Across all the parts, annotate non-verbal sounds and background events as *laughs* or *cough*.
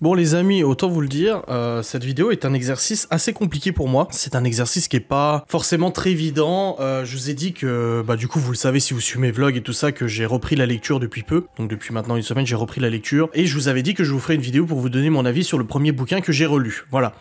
Bon les amis, autant vous le dire, euh, cette vidéo est un exercice assez compliqué pour moi. C'est un exercice qui est pas forcément très évident. Euh, je vous ai dit que, bah du coup vous le savez si vous suivez mes vlogs et tout ça, que j'ai repris la lecture depuis peu. Donc depuis maintenant une semaine j'ai repris la lecture. Et je vous avais dit que je vous ferai une vidéo pour vous donner mon avis sur le premier bouquin que j'ai relu. Voilà.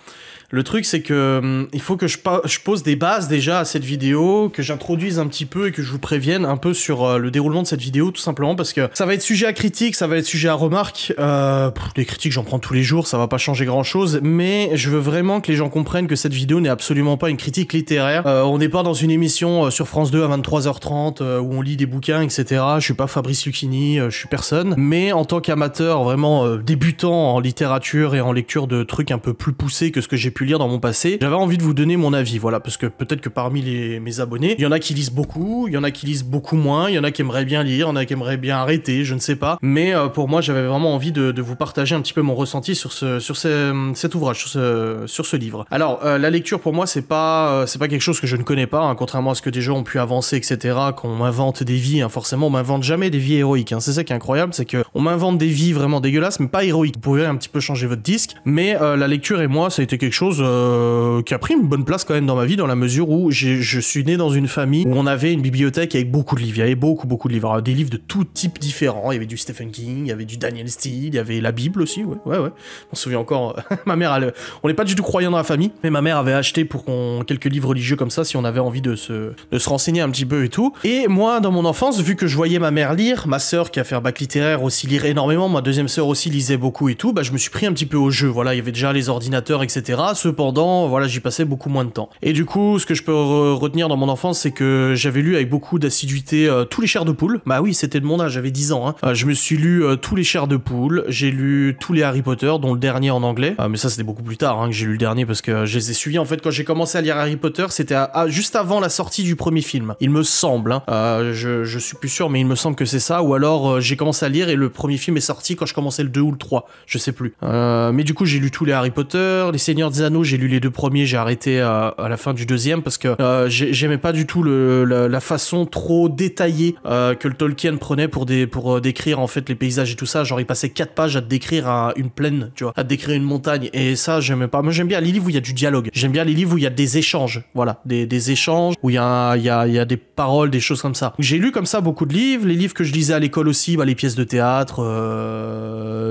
Le truc, c'est que hum, il faut que je, je, pose des bases déjà à cette vidéo, que j'introduise un petit peu et que je vous prévienne un peu sur euh, le déroulement de cette vidéo, tout simplement parce que ça va être sujet à critique, ça va être sujet à remarques. Euh, les critiques, j'en prends tous les jours, ça va pas changer grand chose, mais je veux vraiment que les gens comprennent que cette vidéo n'est absolument pas une critique littéraire. Euh, on n'est pas dans une émission euh, sur France 2 à 23h30 où on lit des bouquins, etc. Je suis pas Fabrice Lucchini, je suis personne, mais en tant qu'amateur vraiment débutant en littérature et en lecture de trucs un peu plus poussés que ce que j'ai pu lire dans mon passé, j'avais envie de vous donner mon avis, voilà, parce que peut-être que parmi les, mes abonnés, il y en a qui lisent beaucoup, il y en a qui lisent beaucoup moins, il y en a qui aimeraient bien lire, il y en a qui aimeraient bien arrêter, je ne sais pas. Mais euh, pour moi, j'avais vraiment envie de, vous partager un petit peu mon ressenti sur, ce, sur ce, cet ouvrage, sur ce, sur ce livre. Alors, euh, la lecture pour moi, c'est pas, euh, c'est pas quelque chose que je ne connais pas, hein, contrairement à ce que des gens ont pu avancer, etc. Qu'on m'invente des vies, hein, forcément, on m'invente jamais des vies héroïques. Hein. c'est ça qui est incroyable, c'est qu'on m'invente des vies vraiment dégueulasses, mais pas héroïques. Vous pouvez un petit peu changer votre disque, mais la lecture et moi, ça a été quelque chose euh, qui a pris une bonne place quand même dans ma vie, dans la mesure où je suis né dans une famille où on avait une bibliothèque avec beaucoup de livres. Il y avait beaucoup, beaucoup de livres. des livres de tout type différents. Il y avait du Stephen King, il y avait du Daniel Steele, il y avait la Bible aussi. Ouais, ouais, On se souvient encore. *laughs* ma mère, on n'est pas du tout croyant dans la famille, mais ma mère avait acheté pour qu'on quelques livres religieux comme ça si on avait envie de se, de se renseigner un petit peu et tout. Et moi, dans mon enfance, vu que je voyais ma mère lire, ma sœur qui a fait bac littéraire aussi lire énormément, ma deuxième sœur aussi lisait beaucoup et tout, bah, je me suis pris un petit peu au jeu. Voilà, il y avait déjà les ordinateurs, etc cependant, voilà, j'y passais beaucoup moins de temps. Et du coup, ce que je peux retenir dans mon enfance, c'est que j'avais lu avec beaucoup d'assiduité euh, tous les chairs de poule. Bah oui, c'était de mon âge, j'avais 10 ans. Hein. Euh, je me suis lu euh, tous les chairs de poule, j'ai lu tous les Harry Potter, dont le dernier en anglais. mais ça, c'était beaucoup plus tard hein, que j'ai lu le dernier parce que je les ai suivis. En fait, quand j'ai commencé à lire Harry Potter, c'était juste avant la sortie du premier film. Il me semble, hein. je, je, suis plus sûr, mais il me semble que c'est ça. Ou alors, j'ai commencé à lire et le premier film est sorti quand je commençais le 2 ou le 3, je sais plus. mais du coup, j'ai lu tous les Harry Potter, les Seigneurs des j'ai lu les deux premiers, j'ai arrêté euh, à, la fin du deuxième parce que euh, j'aimais pas du tout le, la, façon trop détaillée euh, que le Tolkien prenait pour, des, pour décrire en fait les paysages et tout ça. Genre, il passait quatre pages à décrire une plaine, tu vois, à décrire une montagne. Et ça, j'aimais pas. Moi, j'aime bien les livres où il y a du dialogue. J'aime bien les livres où il y a des échanges. Voilà, des, échanges, où il y a, il y, a, des paroles, des choses comme ça. J'ai lu comme ça beaucoup de livres. Les livres que je lisais à l'école aussi, bah, les pièces de théâtre,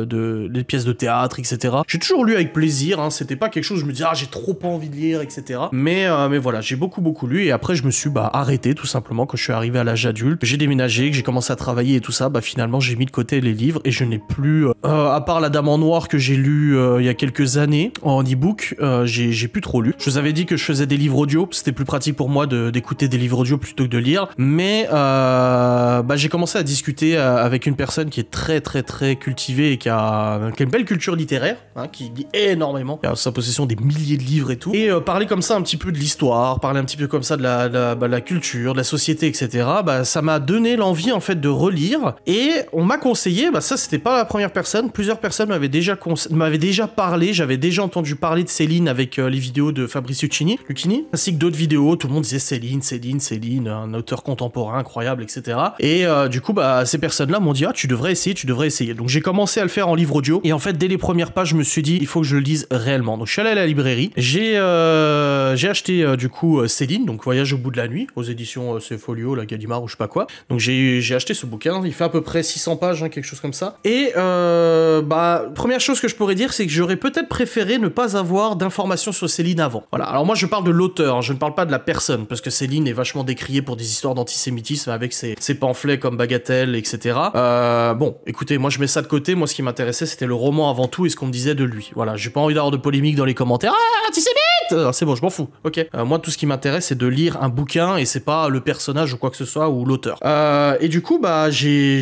de, les pièces de théâtre, etc. J'ai toujours lu avec plaisir. Hein. C'était pas quelque chose je me disais, ah j'ai trop pas envie de lire, etc. Mais euh, mais voilà, j'ai beaucoup beaucoup lu et après je me suis bah arrêté tout simplement quand je suis arrivé à l'âge adulte, j'ai déménagé, que j'ai commencé à travailler et tout ça, bah finalement j'ai mis de côté les livres et je n'ai plus, euh, euh à part la Dame en Noir que j'ai lu euh, il y a quelques années en e-book, euh, j'ai plus trop lu. Je vous avais dit que je faisais des livres audio, c'était plus pratique pour moi d'écouter des livres audio plutôt que de lire, mais bah j'ai commencé à discuter avec une personne qui est très très très cultivée et qui a, une belle culture littéraire, hein, qui lit énormément, qui a sa possession des milliers de livres et tout. Et euh, parler comme ça un petit peu de l'histoire, parler un petit peu comme ça de la, bah, culture, de la société, etc., bah, ça m'a donné l'envie en fait de relire. Et on m'a conseillé, bah, ça c'était pas la première personne, plusieurs personnes m'avaient déjà, déjà parlé, j'avais déjà entendu parler de Céline avec euh, les vidéos de Fabrice Lucchini, Lucini ainsi que d'autres vidéos, tout le monde disait Céline, Céline, Céline, un auteur contemporain incroyable, etc. Et euh, du coup, bah, ces personnes-là m'ont dit, ah, tu devrais essayer, tu devrais essayer. Donc j'ai commencé à le faire en livre audio. Et en fait, dès les premières pages, je me suis dit, il faut que je le lise réellement. Donc je la librairie. J'ai euh, acheté euh, du coup euh, Céline, donc Voyage au bout de la nuit, aux éditions C'est Folio, la Gallimard ou je sais pas quoi. Donc j'ai acheté ce bouquin, il fait à peu près 600 pages, hein, quelque chose comme ça. Et bah première chose que je pourrais dire, c'est que j'aurais peut-être préféré ne pas avoir d'informations sur Céline avant. Voilà. Alors moi je parle de l'auteur, hein. je ne parle pas de la personne, parce que Céline est vachement décriée pour des histoires d'antisémitisme avec ses, pamphlets comme Bagatelle, etc. bon, écoutez, moi je mets ça de côté. Moi ce qui m'intéressait c'était le roman avant tout et ce qu'on me disait de lui. Voilà, j'ai pas envie d'avoir de polémique dans les commentaires ah, tu sais bien euh, c'est bon, je m'en fous. Ok. Euh, moi, tout ce qui m'intéresse, c'est de lire un bouquin et c'est pas le personnage ou quoi que ce soit ou l'auteur. Euh, et du coup, bah, j'ai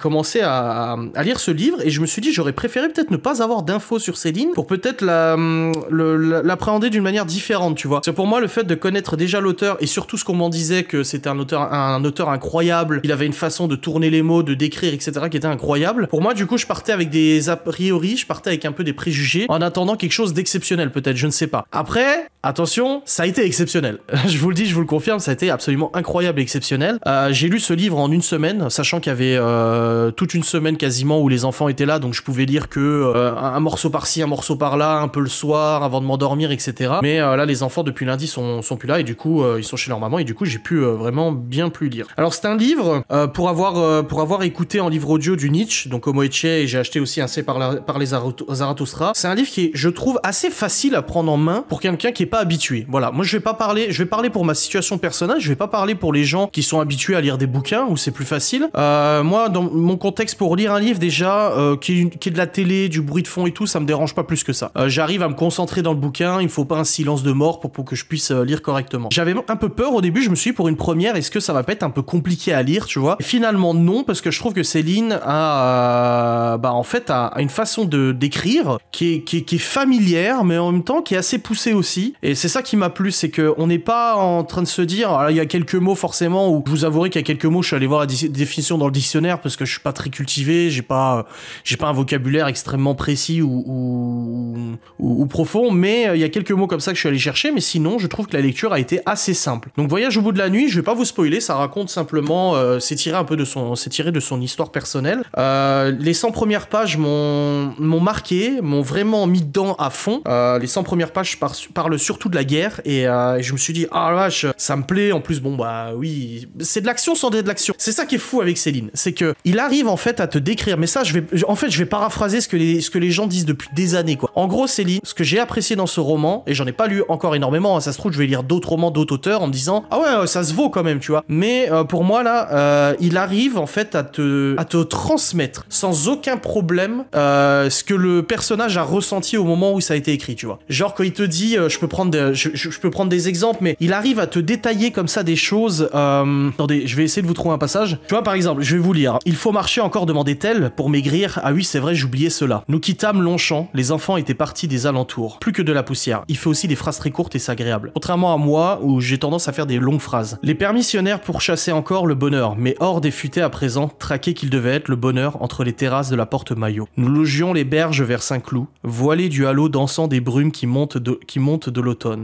commencé à, lire ce livre et je me suis dit, j'aurais préféré peut-être ne pas avoir d'infos sur Céline pour peut-être mm, l'appréhender d'une manière différente, tu vois. C'est pour moi le fait de connaître déjà l'auteur et surtout ce qu'on m'en disait que c'était un auteur, un auteur incroyable. Il avait une façon de tourner les mots, de décrire, etc., qui était incroyable. Pour moi, du coup, je partais avec des a priori, je partais avec un peu des préjugés en attendant quelque chose d'exceptionnel, peut-être, je ne sais pas. Après, Attention, ça a été exceptionnel. *laughs* je vous le dis, je vous le confirme, ça a été absolument incroyable et exceptionnel. Euh, j'ai lu ce livre en une semaine, sachant qu'il y avait euh, toute une semaine quasiment où les enfants étaient là, donc je pouvais lire que euh, un morceau par-ci, un morceau par-là, un peu le soir, avant de m'endormir, etc. Mais là, les enfants depuis lundi sont, sont plus là et du coup, ils sont chez leur maman et du coup, j'ai pu vraiment bien plus lire. Alors c'est un livre pour avoir pour avoir écouté en livre audio du Nietzsche, donc Homo Ecce, et j'ai acheté aussi un C par, les Zarathustra. C'est un livre qui je trouve, assez facile à prendre en main pour quelqu'un qui est pas habitué. Voilà, moi je vais pas parler, je vais parler pour ma situation personnelle, je vais pas parler pour les gens qui sont habitués à lire des bouquins où c'est plus facile. Euh, moi, dans mon contexte pour lire un livre déjà, euh, qui, est, de la télé, du bruit de fond et tout, ça me dérange pas plus que ça. Euh, J'arrive à me concentrer dans le bouquin, il faut pas un silence de mort pour, que je puisse euh, lire correctement. J'avais un peu peur au début, je me suis dit pour une première, est-ce que ça va pas être un peu compliqué à lire, tu vois Finalement non, parce que je trouve que Céline a, euh, bah en fait, a, une façon de d'écrire qui est, qui, est, qui est familière, mais en même temps qui est assez poussée aussi. Et c'est ça qui m'a plu, c'est qu'on n'est pas en train de se dire, alors il y a quelques mots forcément, où je vous avouerai qu'il y a quelques mots, je suis allé voir la définition dans le dictionnaire parce que je suis pas très cultivé, j'ai pas, j'ai pas un vocabulaire extrêmement précis ou, ou, profond, mais euh, il y a quelques mots comme ça que je suis allé chercher, mais sinon je trouve que la lecture a été assez simple. Donc Voyage au bout de la nuit, je vais pas vous spoiler, ça raconte simplement, euh, c'est tiré un peu de son, tiré de son histoire personnelle. Euh, les 100 premières pages m'ont marqué, m'ont vraiment mis dedans à fond. Euh, les 100 premières pages par, le sur surtout de la guerre euh, et je me suis dit ah ça me plaît en plus bon bah oui c'est de l'action sans de l'action c'est ça qui est fou avec Céline c'est que il arrive en fait à te décrire mais ça je vais en fait je vais paraphraser ce que les ce que les gens disent depuis des années quoi en gros Céline ce que j'ai apprécié dans ce roman et j'en ai pas lu encore énormément hein, ça se trouve je vais lire d'autres romans d'autres auteurs en me disant ah ouais ça se vaut quand même tu vois mais euh, pour moi là euh, il arrive en fait à te à te transmettre sans aucun problème ce que le personnage a ressenti au moment où ça a été écrit tu vois genre quand il te dit je peux prendre je, peux prendre des exemples, mais il arrive à te détailler comme ça des choses. Euh, attendez, je vais essayer de vous trouver un passage. Tu vois, par exemple, je vais vous lire. Il faut marcher encore, demandait-elle, pour maigrir. Ah oui, c'est vrai, j'oubliais cela. Nous quittâmes Longchamp. Les enfants étaient partis des alentours. Plus que de la poussière. Il fait aussi des phrases très courtes et c'est agréable. Contrairement à moi, où j'ai tendance à faire des longues phrases. Les permissionnaires pourchassaient encore le bonheur, mais hors des futés à présent, traqué qu'il devait être le bonheur entre les terrasses de la porte Maillot. Nous logions les berges vers Saint-Cloud, voilés du halo dansant des brumes qui montent de, qui montent de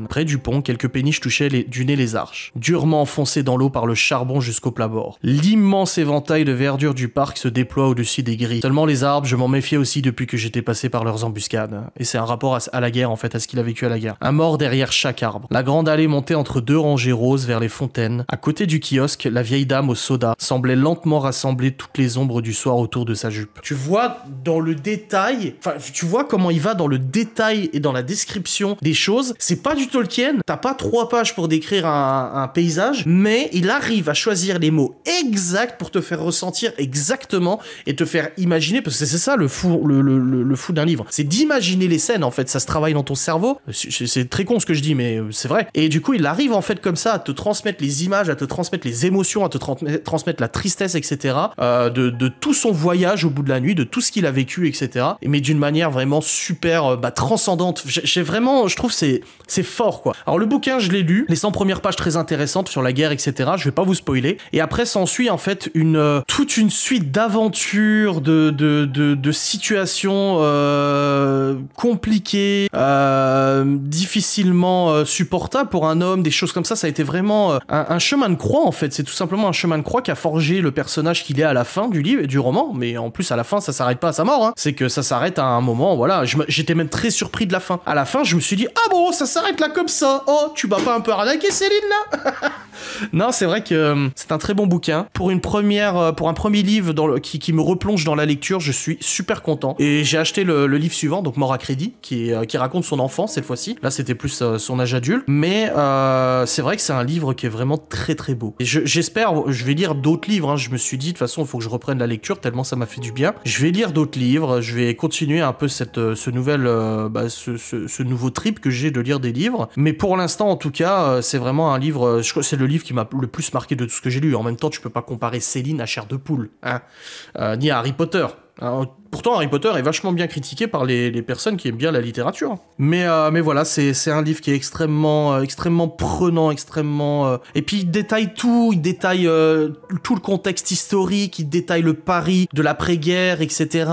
Près du pont, quelques péniches touchaient les, du nez les arches, durement enfoncées dans l'eau par le charbon jusqu'au plat bord. L'immense éventail de verdure du parc se déploie au-dessus des grilles. Seulement les arbres, je m'en méfiais aussi depuis que j'étais passé par leurs embuscades. Et c'est un rapport à, la guerre en fait, à ce qu'il a vécu à la guerre. Un mort derrière chaque arbre. La grande allée montait entre deux rangées roses vers les fontaines. À côté du kiosque, la vieille dame au soda semblait lentement rassembler toutes les ombres du soir autour de sa jupe. Tu vois dans le détail, enfin tu vois comment il va dans le détail et dans la description des choses. C'est pas du Tolkien, t'as pas trois pages pour décrire un, un, paysage, mais il arrive à choisir les mots exacts pour te faire ressentir exactement et te faire imaginer, parce que c'est ça le fou, le, le, le fou d'un livre, c'est d'imaginer les scènes en fait, ça se travaille dans ton cerveau, c'est très con ce que je dis, mais euh, c'est vrai. Et du coup, il arrive en fait comme ça à te transmettre les images, à te transmettre les émotions, à te transmettre la tristesse, etc., euh, de, de, tout son voyage au bout de la nuit, de tout ce qu'il a vécu, etc., mais d'une manière vraiment super euh, bah, transcendante. J'ai vraiment, je trouve, c'est c'est fort, quoi. Alors, le bouquin, je l'ai lu. Les 100 premières pages très intéressantes sur la guerre, etc. Je vais pas vous spoiler. Et après, s'ensuit, en fait, une, euh, toute une suite d'aventures, de, de, de, de situations, euh, compliqué, euh, difficilement euh, supportable pour un homme, des choses comme ça. Ça a été vraiment euh, un, chemin de croix en fait. C'est tout simplement un chemin de croix qui a forgé le personnage qu'il est à la fin du livre, et du roman. Mais en plus à la fin, ça s'arrête pas à sa mort. Hein. C'est que ça s'arrête à un moment. Voilà, j'étais même très surpris de la fin. À la fin, je me suis dit ah bon, ça s'arrête là comme ça. Oh, tu vas pas un peu arnaquer Céline là *laughs* Non, c'est vrai que euh, c'est un très bon bouquin pour une première, pour un premier livre dans le, qui, qui, me replonge dans la lecture. Je suis super content et j'ai acheté le, livre suivant, donc Mort à qui, euh, qui raconte son enfance cette fois-ci. Là, c'était plus euh, son âge adulte. Mais euh, c'est vrai que c'est un livre qui est vraiment très très beau. Et j'espère, je, vais lire d'autres livres. Hein. Je me suis dit, de toute façon, il faut que je reprenne la lecture, tellement ça m'a fait du bien. Je vais lire d'autres livres. Je vais continuer un peu cette, ce, nouvel, bah, ce, nouveau trip que j'ai de lire des livres. Mais pour l'instant, en tout cas, c'est vraiment un livre. c'est le livre qui m'a le plus marqué de tout ce que j'ai lu. En même temps, tu peux pas comparer Céline à Chair de Poule, hein, ni à Harry Potter pourtant, Harry Potter est vachement bien critiqué par les, personnes qui aiment bien la littérature. Mais, euh, mais voilà, c'est un livre qui est extrêmement, euh, extrêmement prenant, extrêmement. Euh, et puis, il détaille tout, il détaille tout le contexte historique, il détaille le Paris de l'après-guerre, etc.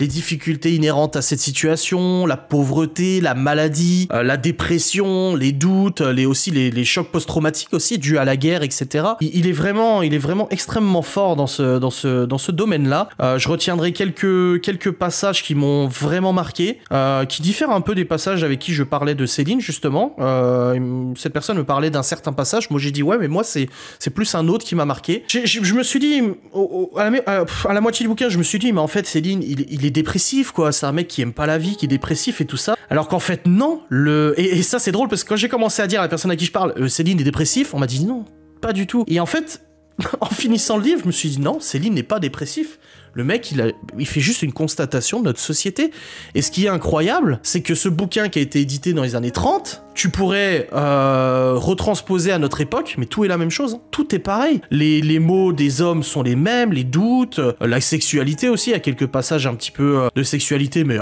Les difficultés inhérentes à cette situation, la pauvreté, la maladie, la dépression, les doutes, les, aussi les, les chocs post-traumatiques aussi dus à la guerre, etc. Il, il, est vraiment, il est vraiment extrêmement fort dans ce, dans ce, dans ce domaine-là. je retiendrai quelques, quelques passages qui m'ont vraiment marqué, euh, qui diffèrent un peu des passages avec qui je parlais de Céline, justement. Euh, cette personne me parlait d'un certain passage. Moi, j'ai dit, ouais, mais moi, c'est plus un autre qui m'a marqué. je me suis dit, euh, à, la, moitié du bouquin, je me suis dit, mais en fait, Céline, il, il est dépressif, quoi. C'est un mec qui aime pas la vie, qui est dépressif et tout ça. Alors qu'en fait, non. Le... Et, ça, c'est drôle parce que quand j'ai commencé à dire à la personne à qui je parle, Céline est dépressif, on m'a dit non, pas du tout. Et en fait, *laughs* en finissant le livre, je me suis dit non, Céline n'est pas dépressif. Le mec, il, a, il fait juste une constatation de notre société. Et ce qui est incroyable, c'est que ce bouquin qui a été édité dans les années 30, tu pourrais euh, retransposer à notre époque, mais tout est la même chose. Hein. Tout est pareil. Les, mots des hommes sont les mêmes, les doutes, euh, la sexualité aussi. Il y a quelques passages un petit peu euh, de sexualité, mais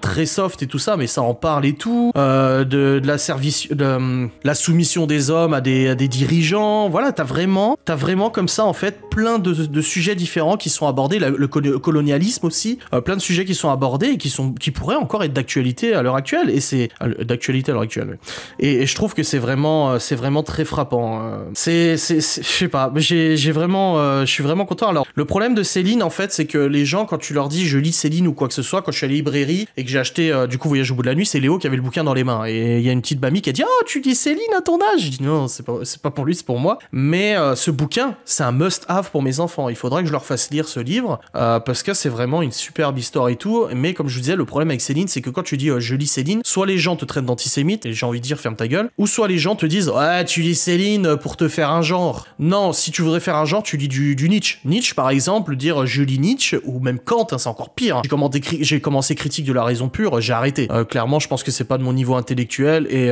très soft et tout ça, mais ça en parle et tout. de, la, service, la soumission des hommes à des, dirigeants. Voilà, t'as vraiment, as vraiment comme ça, en fait, plein de, sujets différents qui sont abordés colonialisme aussi, euh, plein de sujets qui sont abordés et qui, sont, qui pourraient encore être d'actualité à l'heure actuelle. Et c'est d'actualité à l'heure actuelle. Et, je trouve que c'est vraiment, euh, c'est vraiment très frappant. Hein. C'est, je sais pas, j'ai vraiment, euh, je suis vraiment content. Alors le problème de Céline en fait, c'est que les gens quand tu leur dis je lis Céline ou quoi que ce soit, quand je suis à la librairie et que j'ai acheté du coup Voyage au bout de la nuit, c'est Léo qui avait le bouquin dans les mains et il y a une petite mamie qui a dit oh tu lis Céline à ton âge. Je dis non c'est pas, pas pour lui c'est pour moi. Mais ce bouquin c'est un must have pour mes enfants. Il faudra que je leur fasse lire ce livre. Euh, parce que c'est vraiment une superbe histoire et tout. Mais comme je vous disais, le problème avec Céline, c'est que quand tu dis euh, je lis Céline, soit les gens te traitent d'antisémite et j'ai envie de dire ferme ta gueule, ou soit les gens te disent ouais tu lis Céline euh, pour te faire un genre. Non, si tu voudrais faire un genre, tu lis du, du Nietzsche. Nietzsche par exemple, dire je lis Nietzsche ou même Kant, hein, c'est encore pire. Hein. J'ai commencé, commencé, critique de la raison pure, j'ai arrêté. clairement, je pense que c'est pas de mon niveau intellectuel et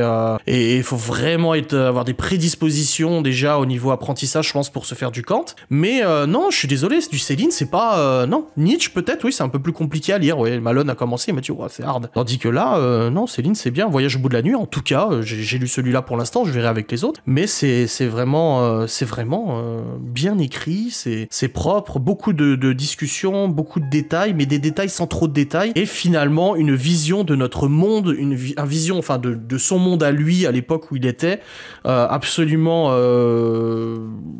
et il faut vraiment être, avoir des prédispositions déjà au niveau apprentissage, je pense, pour se faire du Kant. Mais non, je suis désolé, du Céline, c'est pas euh, non. Nietzsche, peut-être, oui, c'est un peu plus compliqué à lire. Ouais, Malone a commencé, il m'a dit, c'est hard. Tandis que là, euh, non, Céline, c'est bien. Voyage au bout de la nuit, en tout cas, euh, j'ai lu celui-là pour l'instant, je verrai avec les autres. Mais c'est vraiment, c'est vraiment bien écrit, c'est propre, beaucoup de, discussions, beaucoup de détails, mais des détails sans trop de détails. Et finalement, une vision de notre monde, une, vision, enfin, de, son monde à lui, à l'époque où il était, absolument,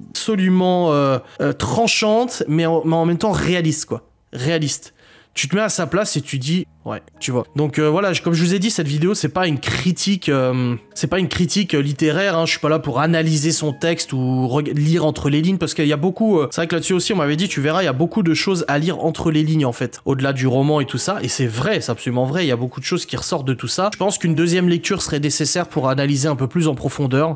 absolument tranchante, mais en, mais en même temps réaliste réaliste, quoi. Réaliste. Tu te mets à sa place et tu dis, Ouais, tu vois. Donc euh, voilà, comme je vous ai dit, cette vidéo, c'est pas une critique, euh, c'est pas une critique euh, littéraire. Hein. Je suis pas là pour analyser son texte ou lire entre les lignes parce qu'il y a beaucoup. c'est vrai que là-dessus aussi, on m'avait dit, tu verras, il y a beaucoup de choses à lire entre les lignes en fait, au-delà du roman et tout ça. Et c'est vrai, c'est absolument vrai. Il y a beaucoup de choses qui ressortent de tout ça. Je pense qu'une deuxième lecture serait nécessaire pour analyser un peu plus en profondeur,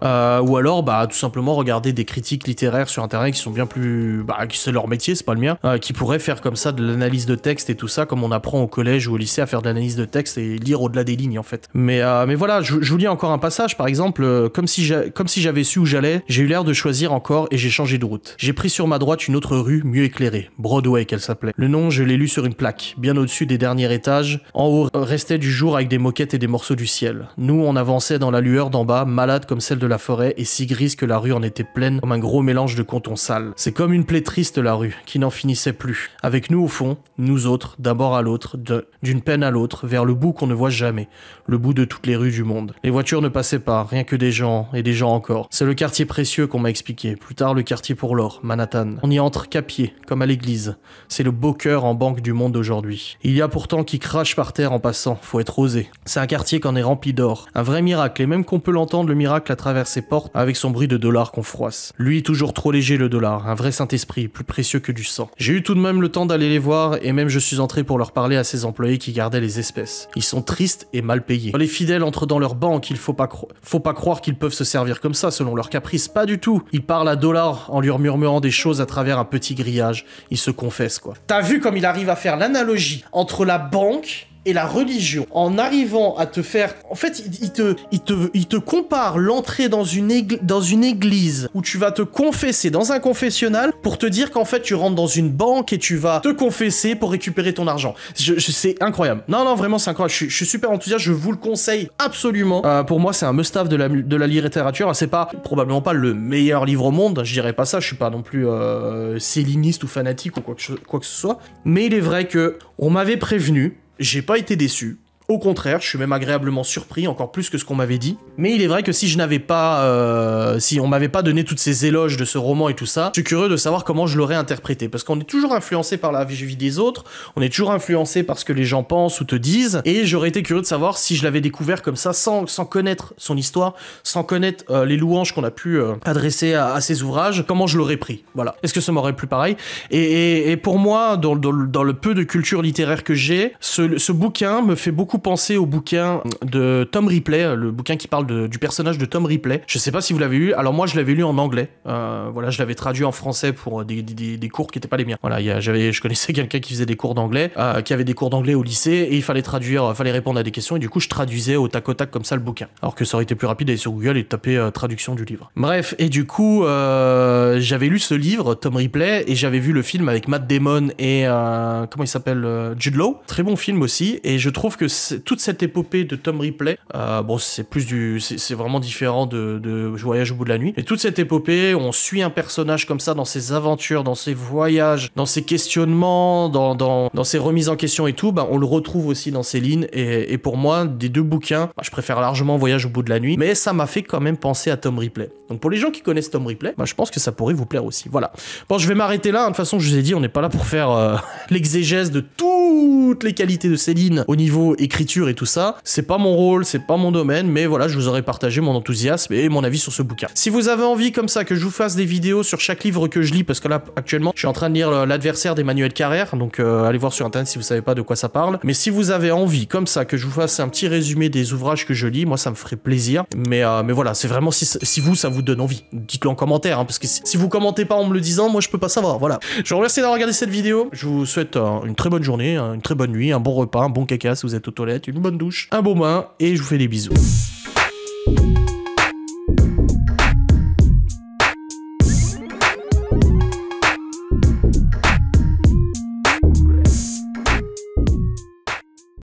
ou alors, bah, tout simplement regarder des critiques littéraires sur internet qui sont bien plus, bah, qui c'est leur métier, c'est pas le mien, qui pourraient faire comme ça de l'analyse de texte et tout ça, comme on apprend au collège ou au lycée à faire de l'analyse de texte et lire au-delà des lignes en fait. Mais, euh, mais voilà, je, vous lis encore un passage par exemple, euh, comme si j'avais su où j'allais, j'ai eu l'air de choisir encore et j'ai changé de route. J'ai pris sur ma droite une autre rue mieux éclairée, Broadway qu'elle s'appelait. Le nom, je l'ai lu sur une plaque, bien au-dessus des derniers étages, en haut restait du jour avec des moquettes et des morceaux du ciel. Nous, on avançait dans la lueur d'en bas, malade comme celle de la forêt et si grise que la rue en était pleine comme un gros mélange de coton sale. C'est comme une plaie triste la rue, qui n'en finissait plus. Avec nous au fond, nous autres, d'abord à l'autre, d'une à l'autre, vers le bout qu'on ne voit jamais, le bout de toutes les rues du monde. Les voitures ne passaient pas, rien que des gens, et des gens encore. C'est le quartier précieux qu'on m'a expliqué, plus tard le quartier pour l'or, Manhattan. On y entre qu'à pied, comme à l'église. C'est le beau cœur en banque du monde d'aujourd'hui. Il y a pourtant qui crache par terre en passant, faut être osé. C'est un quartier qu'en est rempli d'or. Un vrai miracle, et même qu'on peut l'entendre le miracle à travers ses portes, avec son bruit de dollars qu'on froisse. Lui, toujours trop léger le dollar, un vrai Saint-Esprit, plus précieux que du sang. J'ai eu tout de même le temps d'aller les voir, et même je suis entré pour leur parler à ses employés qui gardaient les espèces. Ils sont tristes et mal payés. Quand les fidèles entrent dans leur banque, il faut pas, faut pas croire qu'ils peuvent se servir comme ça, selon leurs caprices. Pas du tout. Ils parlent à dollars en lui murmurant des choses à travers un petit grillage. Ils se confessent, quoi. T'as vu comme il arrive à faire l'analogie entre la banque et la religion, en arrivant à te faire... En fait, il te, il te, il te compare l'entrée dans, une dans une église où tu vas te confesser dans un confessionnal pour te dire qu'en fait, tu rentres dans une banque et tu vas te confesser pour récupérer ton argent. Je, c'est incroyable. Non, non, vraiment, c'est incroyable. Je, suis super enthousiaste, je vous le conseille absolument. Euh, pour moi, c'est un must-have de la, de la littérature. C'est pas probablement pas le meilleur livre au monde, je dirais pas ça, je suis pas non plus euh, séliniste céliniste ou fanatique ou quoi que, quoi que ce soit. Mais il est vrai que on m'avait prévenu j'ai pas été déçu. Au contraire, je suis même agréablement surpris, encore plus que ce qu'on m'avait dit. Mais il est vrai que si je n'avais pas... Euh, si on m'avait pas donné toutes ces éloges de ce roman et tout ça, je suis curieux de savoir comment je l'aurais interprété. Parce qu'on est toujours influencé par la vie des autres, on est toujours influencé par ce que les gens pensent ou te disent, et j'aurais été curieux de savoir si je l'avais découvert comme ça, sans, connaître son histoire, sans connaître euh, les louanges qu'on a pu euh, adresser à, ses ouvrages, comment je l'aurais pris. Voilà. Est-ce que ça m'aurait plu pareil et, pour moi, dans, le peu de culture littéraire que j'ai, ce, ce bouquin me fait beaucoup penser au bouquin de Tom Ripley, le bouquin qui parle du personnage de Tom Ripley Je sais pas si vous l'avez lu. Alors moi, je l'avais lu en anglais. Euh, voilà, je l'avais traduit en français pour euh, des, des, des cours qui n'étaient pas les miens. Voilà, j'avais, je connaissais *laughs* quelqu'un qui faisait des cours d'anglais, euh, qui avait des cours d'anglais au lycée, et il fallait traduire, fallait répondre à des questions, et du coup, je traduisais au tac au tac comme ça le bouquin. Alors que ça aurait été plus rapide d'aller sur Google et de taper traduction du livre. Bref, et du coup, j'avais lu ce livre, Tom Ripley, et j'avais vu le film avec Matt Damon et comment il s'appelle, Jude Law. Très bon film aussi, et je trouve que c'est toute cette épopée de Tom Ripley, euh, bon, c'est plus du, c'est vraiment différent de, Voyage au bout de la nuit. Et toute cette épopée, on suit un personnage comme ça dans ses aventures, dans ses voyages, dans ses questionnements, dans, dans, dans ses remises en question et tout, ben, on le retrouve aussi dans Céline. Et, pour moi, des deux bouquins, ben, je préfère largement Voyage au bout de la nuit, mais ça m'a fait quand même penser à Tom Ripley. Donc pour les gens qui connaissent Tom Ripley, ben, je pense que ça pourrait vous plaire aussi. Voilà. Bon, je vais m'arrêter là. De toute façon, je vous ai dit, on n'est pas là pour faire euh, *laughs* l'exégèse de toutes les qualités de Céline au niveau écrit et tout ça. C'est pas mon rôle, c'est pas mon domaine, mais voilà, je vous aurais partagé mon enthousiasme et mon avis sur ce bouquin. Si vous avez envie comme ça que je vous fasse des vidéos sur chaque livre que je lis, parce que là actuellement je suis en train de lire l'adversaire d'Emmanuel Carrère, donc euh, allez voir sur internet si vous savez pas de quoi ça parle. Mais si vous avez envie comme ça que je vous fasse un petit résumé des ouvrages que je lis, moi ça me ferait plaisir. Mais, euh, mais voilà, c'est vraiment si, vous ça vous donne envie, dites-le en commentaire, hein, parce que si, vous commentez pas en me le disant, moi je peux pas savoir. Voilà. Je vous remercie d'avoir regardé cette vidéo. Je vous souhaite euh, une très bonne journée, une très bonne nuit, un bon repas, un bon caca si vous êtes autour une bonne douche, un bon bain et je vous fais des bisous.